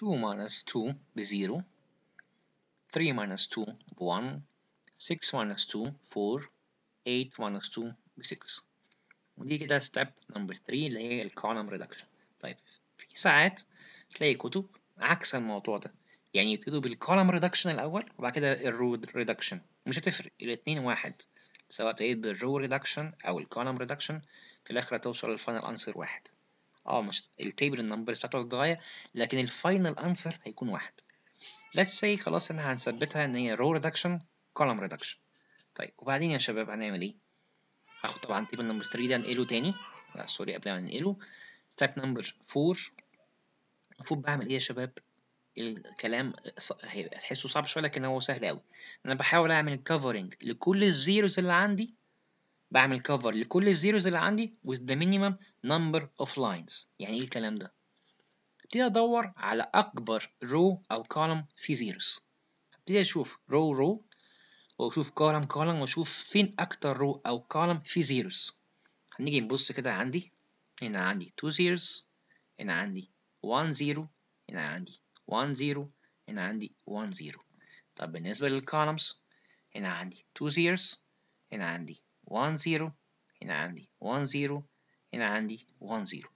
2 minus 2 0 3 minus 2 1 6 minus 2 4 8 minus 2 6 ودي كده step نمبر 3 اللي هي column ريدكشن طيب في ساعات تلاقي كتب عكس الموضوع ده يعني يبتدوا column ريدكشن الاول وبعد كده الرو ريدكشن مش هتفرق الاتنين واحد سواء ابتديت بالرو ريدكشن او column ريدكشن في الاخر هتوصل للفاينل انسر واحد اه مش التيبل النمبر بتاعته للغايه لكن الفاينل انسر هيكون واحد let's say خلاص احنا هنثبتها ان هي row reduction column reduction طيب وبعدين يا شباب هنعمل ايه هاخد طبعا تيبل نمبر 3 ده انقله تاني لا سوري قبل ما ننقله تايب نمبر 4 المفروض بعمل ايه يا شباب الكلام هتحسه صعب شويه لكن هو سهل قوي انا بحاول اعمل كفرنج لكل الزيروز اللي عندي بعمل كفر لكل الزيروز اللي عندي with the minimum number of lines يعني ايه الكلام ده ابتدي ادور على اكبر رو او كولم في زيروز ابتدي اشوف رو رو واشوف كولم كولم واشوف فين اكتر رو او كولم في زيروز هنيجي نبص كده عندي هنا عندي 2 زيروز هنا عندي 1 زيرو هنا عندي 1 زيرو هنا عندي 1 زيرو طب بالنسبة للكولمز هنا عندي 2 زيروز هنا عندي 1 0 هنا عندي 1 0 هنا عندي 1 0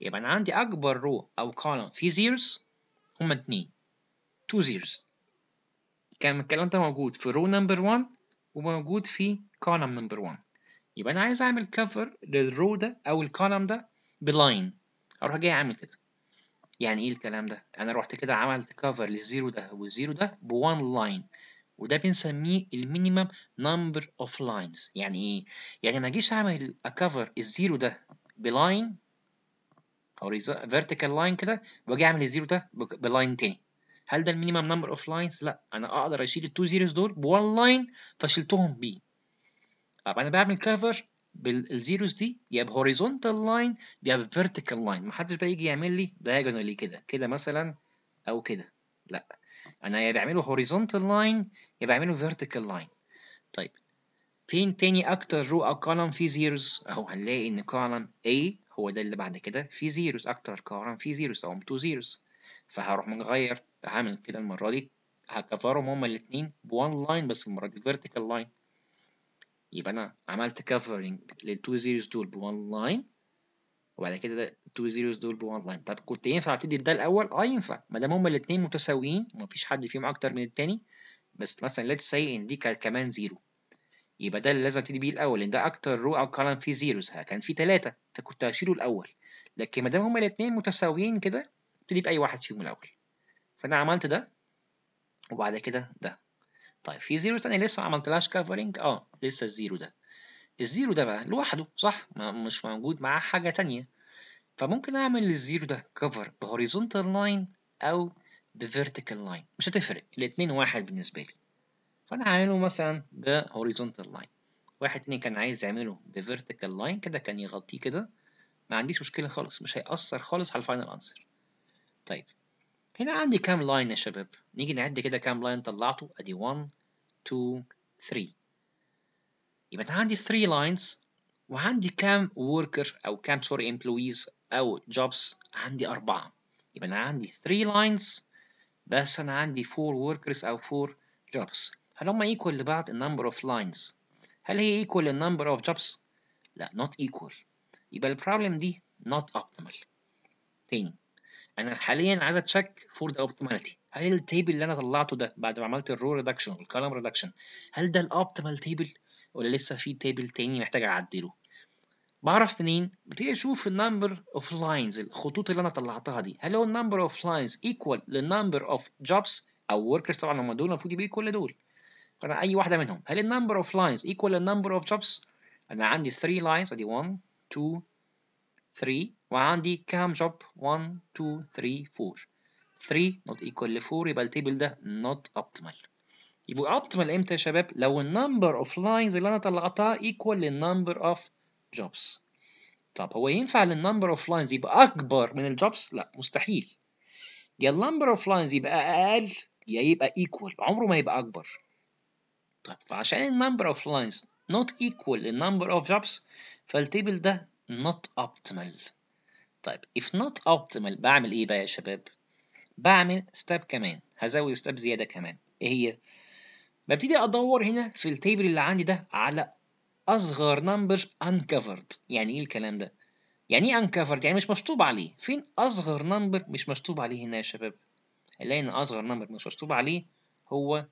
يبقى أنا عندي أكبر رو أو كولوم في زيروز هما اتنين 2 زيروز كان الكلام ده موجود في رو نمبر 1 وموجود في كولوم نمبر 1 يبقى أنا عايز أعمل كفر للرو ده أو الكولوم ده بلاين أروح جاي أعمل كده يعني إيه الكلام ده؟ أنا روحت كده عملت كفر للزيرو ده والزيرو ده بوان لاين وده بنسميه المينيمم نمبر اوف لاينز يعني ايه يعني ما اجيش اعمل اكفر الزيرو ده بلاين او فيرتيكال لاين كده واجي اعمل الزيرو ده بلاين تاني هل ده المينيمم نمبر اوف لاينز لا انا اقدر اشيل التو زيروز دول بوان لاين فشلتهم بيه طب انا بعمل كفر بالزيروز دي يا بهوريزونتال لاين يا بفيرتيكال لاين محدش بقى يجي يعمل لي دايجونالي كده كده مثلا او كده لا انا يا بعمله هوريزونتال لاين يا بعمله فيرتيكال لاين طيب فين تاني اكتر رو او كولم فيه زيروز اهو هنلاقي ان كولم A هو ده اللي بعد كده فيه زيروز اكتر كولم فيه زيروز او تو زيروز فهروح مغير هعمل كده المره دي هكفرهم هما الاتنين بوان لاين بس المره دي فيرتيكال لاين يبقى انا عملت كفرنج للتو زيروز دول بوان لاين وبعد كده ده تو زيروز دول ب1 لاين طب كنت ينفع ابتدي بده الاول اه ينفع ما دام هما الاثنين متساويين ومفيش حد فيهم اكتر من الثاني بس مثلا ليتس سي ان دي كانت كمان زيرو يبقى ده اللي لازم ابتدي بيه الاول لان ده اكتر رو او كولم فيه زيروز كان فيه ثلاثه فكنت هشيله الاول لكن ما دام هما الاثنين متساويين كده ابتدي باي واحد فيهم الاول فانا عملت ده وبعد كده ده طيب في زيرو ثاني لسه ما عملتلهاش كفرنج اه لسه الزيرو ده الزيرو ده بقى لوحده صح مش موجود معاه حاجة تانية فممكن أعمل للزيرو ده كفر بهوريزونتال لاين أو بفيرتيكال لاين مش هتفرق الاتنين واحد بالنسبة لي فأنا هعمله مثلا بهوريزونتال لاين واحد تاني كان عايز يعمله بفيرتيكال لاين كده كان يغطيه كده ما عنديش مشكلة خالص مش هيأثر خالص على الفاينل أنسر طيب هنا عندي كام لاين يا شباب نيجي نعد كده كام لاين طلعته ادي 1 2 3 يبقى أنا عندي 3 لاينز وعندي كام وركر أو كام سوري امبلويز أو jobs عندي أربعة يبقى أنا عندي 3 لاينز بس أنا عندي 4 وركرز أو 4 jobs هل هما equal لبعض number of lines هل هي equal number of jobs لا not equal يبقى البروبلم دي not optimal تاني انا حاليا عايز اتشيك فور ذا اوبتيماليتي هل التيبل اللي انا طلعته ده بعد ما عملت الرو ريدكشن والكولم ريدكشن هل ده الاوبتيمال تيبل ولا لسه في تيبل تاني محتاج اعدله بعرف منين بتيجي اشوف النمبر اوف لاينز الخطوط اللي انا طلعتها دي هل هو النمبر اوف لاينز ايكوال للنمبر اوف جوبز او وركرز طبعا هم دول المفروض يبقوا كل دول فانا اي واحده منهم هل النمبر اوف لاينز ايكوال للنمبر اوف جوبز انا عندي 3 لاينز ادي 1 2 3 وعندي كام جوب 1 2 3 4 3 not equal ل 4 يبقى التيبل ده not optimal يبقى اوبتيمال امتى يا شباب لو النمبر اوف لاينز اللي انا طلعتها ايكوال للنمبر اوف جوبس. طب هو ينفع للنمبر اوف لاينز يبقى اكبر من الجوبس؟ لا مستحيل يا النمبر اوف لاينز يبقى اقل يا يبقى ايكوال عمره ما يبقى اكبر طب فعشان النمبر اوف لاينز not equal للنمبر اوف جوبس فالتيبل ده not optimal طيب if not optimal بعمل ايه بقى يا شباب بعمل ستاب كمان هزود ستاب زياده كمان ايه هي ببتدي ادور هنا في التيبل اللي عندي ده على اصغر نمبر uncovered يعني ايه الكلام ده يعني ايه uncovered يعني مش مشطوب عليه فين اصغر نمبر مش مشطوب عليه هنا يا شباب هنلاقي ان اصغر نمبر مش مشطوب عليه هو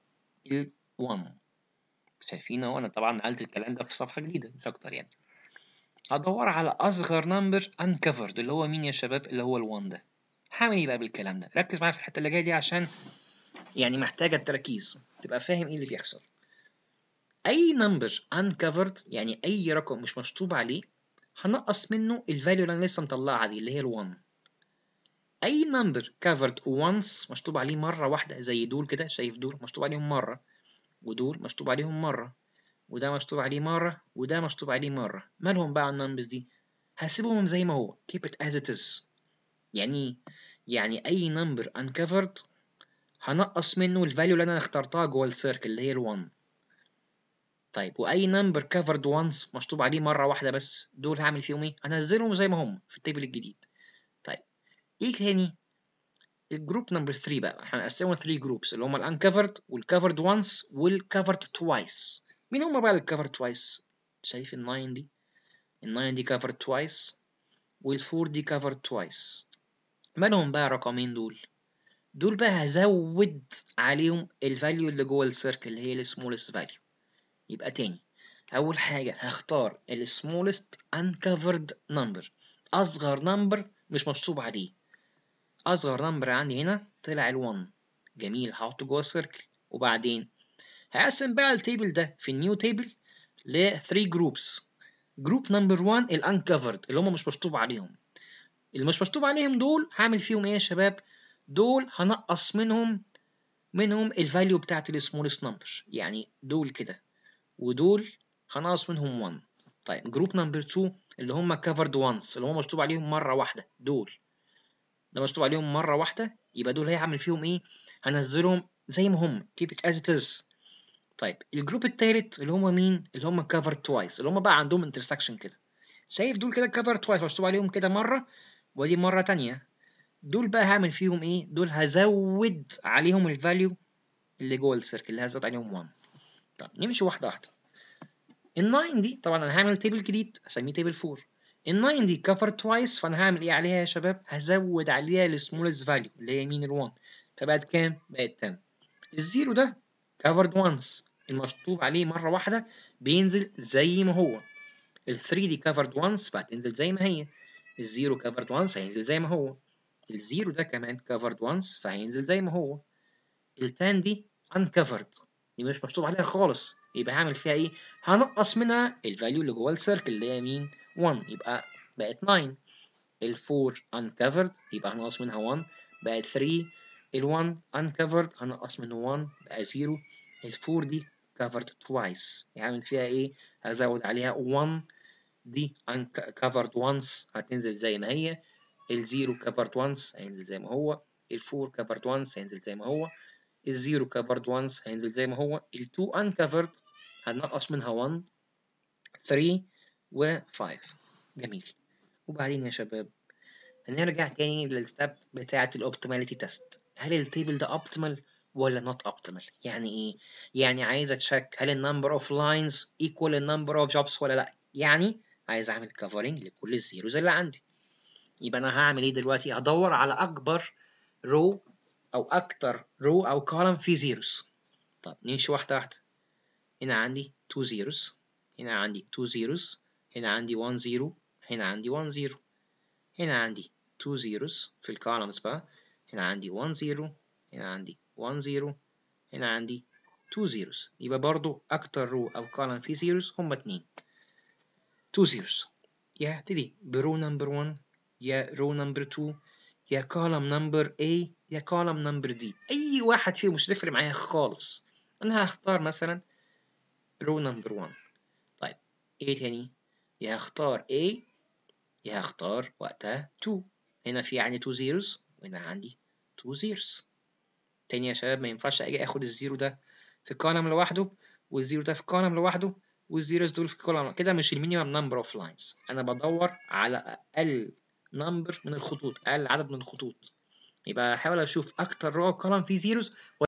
ال 1 شايفين اهو انا طبعا نقلت الكلام ده في صفحه جديده مش اكتر يعني هدور على اصغر نمبر uncovered اللي هو مين يا شباب اللي هو ال1 ده هعمل ايه بقى بالكلام ده ركز معايا في الحته اللي جايه دي عشان يعني محتاجة التركيز تبقى فاهم ايه اللي بيحصل اي نمبر uncovered يعني اي رقم مش مشطوب عليه هنقص منه الفاليو اللي انا لسه مطلعها عليه اللي هي ال1 اي نمبر covered once مشطوب عليه مرة واحدة زي دول كده شايف دول مشطوب عليهم مرة ودول مشطوب عليهم مرة وده مشطوب عليه مرة وده مشطوب عليه مرة مالهم بقى النمبرز دي هسيبهم زي ما هو keep it as it is يعني يعني اي نمبر uncovered هنقص منه الفاليو اللي انا اخترتها جوه السيركل اللي هي ال1 طيب واي نمبر كفرد وانس مشطوب عليه مره واحده بس دول هعمل فيهم ايه هنزلهم زي ما هم في التيبل الجديد طيب ايه تاني الجروب نمبر 3 بقى احنا هنقسمهم 3 جروبس اللي هم الانكفرد والكفرد وانس والكفرد توايس مين هم بقى الكفرد توايس شايف ال9 دي ال9 دي كفرد توايس وال4 دي كفرد توايس مالهم بقى الرقمين دول دول بقى هزود عليهم الفاليو اللي جوه السيركل اللي هي السمولست فاليو يبقى تاني اول حاجه هختار السمولست uncovered نمبر اصغر نمبر مش مشطوب عليه اصغر نمبر عندي هنا طلع ال1 جميل هحطه جوه السيركل وبعدين هقسم بقى التيبل ده في النيو تيبل ل 3 جروبس جروب نمبر 1 الانكفرد اللي هم مش مشطوب عليهم اللي مش مشطوب عليهم دول هعمل فيهم ايه يا شباب دول هنقص منهم منهم الفاليو بتاعت السمولست نمبر يعني دول كده ودول هنقص منهم 1 طيب جروب نمبر 2 اللي هم كفرد وانس اللي هم مشطوب عليهم مره واحده دول ده مشطوب عليهم مره واحده يبقى دول هيعمل فيهم ايه هنزلهم زي ما هم keep it as it is طيب الجروب التالت اللي هم مين اللي هم كفر توايس اللي هم بقى عندهم انترسكشن كده شايف دول كده كفر توايس مشطوب عليهم كده مره ودي مره تانية دول بقى هعمل فيهم ايه دول هزود عليهم الفاليو اللي جوه السيركل اللي هزود عليهم 1 طب نمشي واحده واحده ال9 دي طبعا انا هعمل تيبل جديد هسميه تيبل 4 ال9 دي كفر توايس فانا هعمل ايه عليها يا شباب هزود عليها السمولست فاليو اللي هي مين ال1 فبقت كام بقت 10 الزيرو ده كفرد وانس المشطوب عليه مره واحده بينزل زي ما هو ال3 دي كفرد وانس تنزل زي ما هي الزيرو كفرد وانس هينزل زي ما هو الزيرو ده كمان كفرد وانس فهينزل زي ما هو التان دي انكفرد دي مش مكتوب عليها خالص يبقى هعمل فيها ايه هنقص منها الفاليو اللي جوه السيركل اللي هي مين 1 يبقى بقت 9 ال4 uncovered يبقى هنقص منها 1 بقت 3 ال1 uncovered هنقص منه 1 بقى 0 ال4 دي covered twice يعني هعمل فيها ايه هزود عليها 1 دي uncovered once هتنزل زي ما هي الزيرو كبارت وانس هينزل زي ما هو الفور كفرد وانس هينزل زي ما هو الزيرو كفرد وانس هينزل زي ما هو التو انكفرد هننقص منها 1 3 و 5 جميل وبعدين يا شباب هنرجع تاني للستاب بتاعة الاوبتماليتي تيست هل التيبل ده اوبتمال ولا نوت اوبتمال يعني ايه يعني عايز اتشيك هل النمبر اوف لاينز ايكوال النمبر اوف جوبس ولا لا يعني عايز اعمل كفرنج لكل الزيروز اللي عندي يبقى انا هعمل ايه دلوقتي هدور على اكبر رو او اكتر رو او كولم في زيروز طب نمشي واحده واحده هنا عندي 2 زيروز هنا عندي 2 زيروز هنا عندي 1 زيرو هنا عندي 1 زيرو هنا عندي 2 زيروز في الكولمز بقى هنا عندي 1 زيرو هنا عندي 1 زيرو هنا عندي 2 زيروز يبقى برضو اكتر رو او كولم في زيروز هما اتنين 2 زيروز يهتدي برو نمبر 1 يا رو نمبر 2 يا كولم نمبر A يا كولم نمبر D أي واحد فيهم مش هتفرق معايا خالص أنا هختار مثلا رو نمبر 1 طيب إيه تاني يا هختار A يا هختار وقتها 2 هنا في عندي 2 zeros وهنا عندي 2 zeros تاني يا شباب ما ينفعش أجي آخد الزيرو ده في كولم لوحده والزيرو ده في كولم لوحده والزيروز دول في كولم كده مش المينيمم نمبر اوف لاينز انا بدور على اقل نمبر من الخطوط اقل عدد من الخطوط يبقى هحاول اشوف اكتر رو كولم فيه زيروز